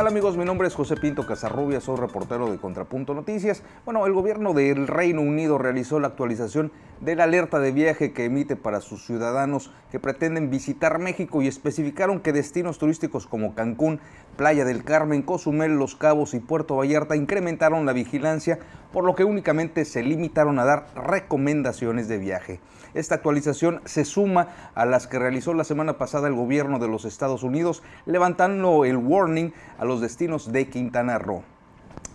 Hola amigos? Mi nombre es José Pinto Casarrubia, soy reportero de Contrapunto Noticias. Bueno, el gobierno del Reino Unido realizó la actualización de la alerta de viaje que emite para sus ciudadanos que pretenden visitar México y especificaron que destinos turísticos como Cancún, Playa del Carmen, Cozumel, Los Cabos y Puerto Vallarta incrementaron la vigilancia, por lo que únicamente se limitaron a dar recomendaciones de viaje. Esta actualización se suma a las que realizó la semana pasada el gobierno de los Estados Unidos, levantando el warning a los destinos de Quintana Roo.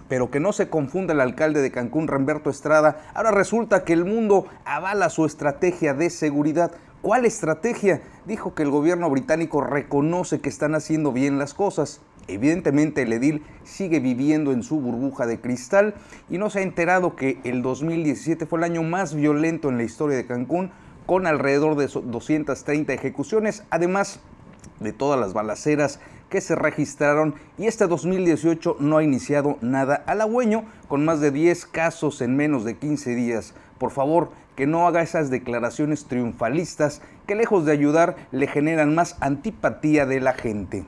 Pero que no se confunda el alcalde de Cancún, Ramberto Estrada. Ahora resulta que el mundo avala su estrategia de seguridad. ¿Cuál estrategia? Dijo que el gobierno británico reconoce que están haciendo bien las cosas. Evidentemente el edil sigue viviendo en su burbuja de cristal y no se ha enterado que el 2017 fue el año más violento en la historia de Cancún, con alrededor de 230 ejecuciones, además de todas las balaceras que se registraron y este 2018 no ha iniciado nada halagüeño con más de 10 casos en menos de 15 días. Por favor, que no haga esas declaraciones triunfalistas que lejos de ayudar le generan más antipatía de la gente.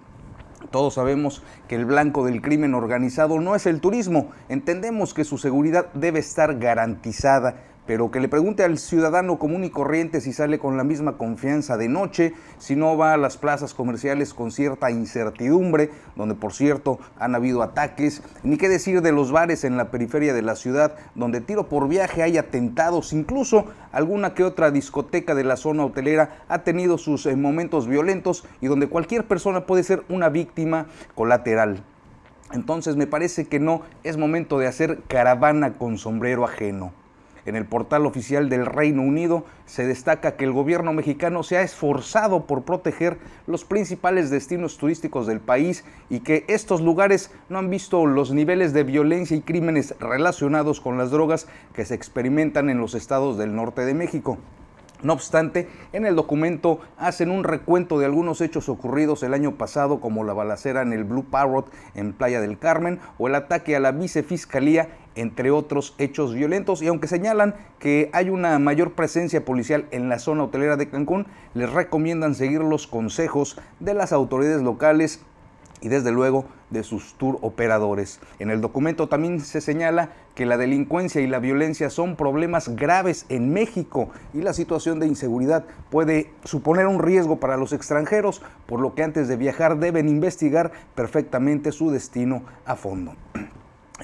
Todos sabemos que el blanco del crimen organizado no es el turismo, entendemos que su seguridad debe estar garantizada, pero que le pregunte al ciudadano común y corriente si sale con la misma confianza de noche, si no va a las plazas comerciales con cierta incertidumbre, donde por cierto han habido ataques, ni qué decir de los bares en la periferia de la ciudad, donde tiro por viaje hay atentados, incluso alguna que otra discoteca de la zona hotelera ha tenido sus eh, momentos violentos y donde cualquier persona puede ser una víctima colateral. Entonces me parece que no es momento de hacer caravana con sombrero ajeno. En el portal oficial del Reino Unido se destaca que el gobierno mexicano se ha esforzado por proteger los principales destinos turísticos del país y que estos lugares no han visto los niveles de violencia y crímenes relacionados con las drogas que se experimentan en los estados del norte de México. No obstante, en el documento hacen un recuento de algunos hechos ocurridos el año pasado, como la balacera en el Blue Parrot en Playa del Carmen o el ataque a la vicefiscalía, entre otros hechos violentos. Y aunque señalan que hay una mayor presencia policial en la zona hotelera de Cancún, les recomiendan seguir los consejos de las autoridades locales y desde luego de sus tour operadores. En el documento también se señala que la delincuencia y la violencia son problemas graves en México y la situación de inseguridad puede suponer un riesgo para los extranjeros, por lo que antes de viajar deben investigar perfectamente su destino a fondo.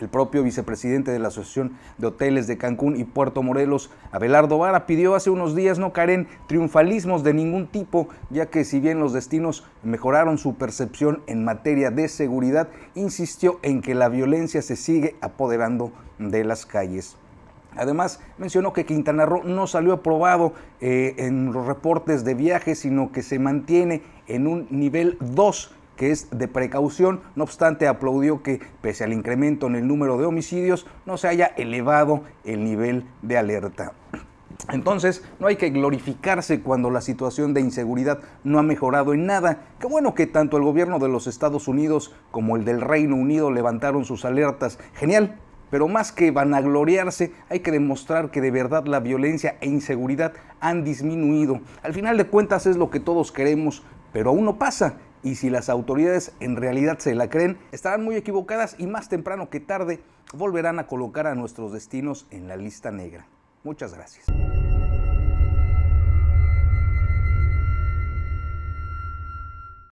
El propio vicepresidente de la Asociación de Hoteles de Cancún y Puerto Morelos, Abelardo Vara, pidió hace unos días no caer en triunfalismos de ningún tipo, ya que si bien los destinos mejoraron su percepción en materia de seguridad, insistió en que la violencia se sigue apoderando de las calles. Además, mencionó que Quintana Roo no salió aprobado eh, en los reportes de viaje, sino que se mantiene en un nivel 2 que es de precaución. No obstante, aplaudió que, pese al incremento en el número de homicidios, no se haya elevado el nivel de alerta. Entonces, no hay que glorificarse cuando la situación de inseguridad no ha mejorado en nada. Qué bueno que tanto el gobierno de los Estados Unidos como el del Reino Unido levantaron sus alertas. Genial. Pero más que vanagloriarse, hay que demostrar que de verdad la violencia e inseguridad han disminuido. Al final de cuentas es lo que todos queremos, pero aún no pasa y si las autoridades en realidad se la creen, estarán muy equivocadas y más temprano que tarde volverán a colocar a nuestros destinos en la lista negra. Muchas gracias.